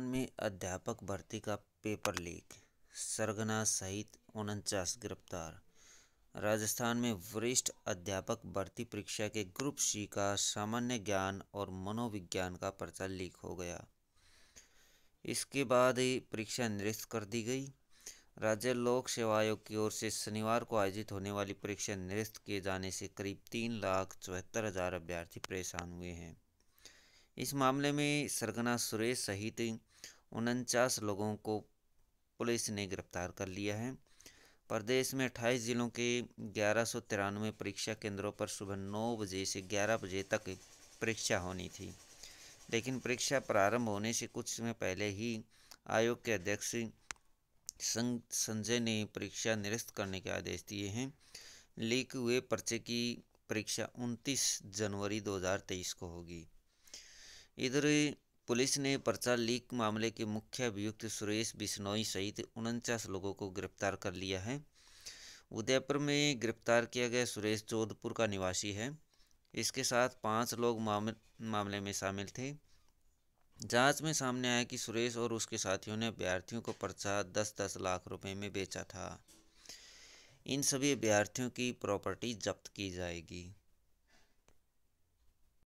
में अध्यापक भर्ती का पेपर लीक सरगना सहित उनचास गिरफ्तार राजस्थान में वरिष्ठ अध्यापक भर्ती परीक्षा के ग्रुप सी का सामान्य ज्ञान और मनोविज्ञान का पर्चा लीक हो गया इसके बाद ही परीक्षा निरस्त कर दी गई राज्य लोक सेवा आयोग की ओर से शनिवार को आयोजित होने वाली परीक्षा निरस्त किए जाने से करीब तीन लाख चौहत्तर हज़ार अभ्यर्थी परेशान हुए हैं इस मामले में सरगना सुरेश सहित उनचास लोगों को पुलिस ने गिरफ्तार कर लिया है प्रदेश में अट्ठाईस जिलों के ग्यारह परीक्षा केंद्रों पर सुबह नौ बजे से ग्यारह बजे तक परीक्षा होनी थी लेकिन परीक्षा प्रारंभ होने से कुछ समय पहले ही आयोग के अध्यक्ष संजय ने परीक्षा निरस्त करने के आदेश दिए हैं लीक हुए पर्चे की परीक्षा 29 जनवरी 2023 को होगी इधर पुलिस ने पर्चा लीक मामले के मुख्य अभियुक्त सुरेश बिश्नोई सहित उनचास लोगों को गिरफ्तार कर लिया है उदयपुर में गिरफ्तार किया गया सुरेश जोधपुर का निवासी है इसके साथ पांच लोग मामले में शामिल थे जांच में सामने आया कि सुरेश और उसके साथियों ने अभ्यर्थियों को पर्चा दस दस लाख रुपए में बेचा था इन सभी अभ्यर्थियों की प्रॉपर्टी जब्त की जाएगी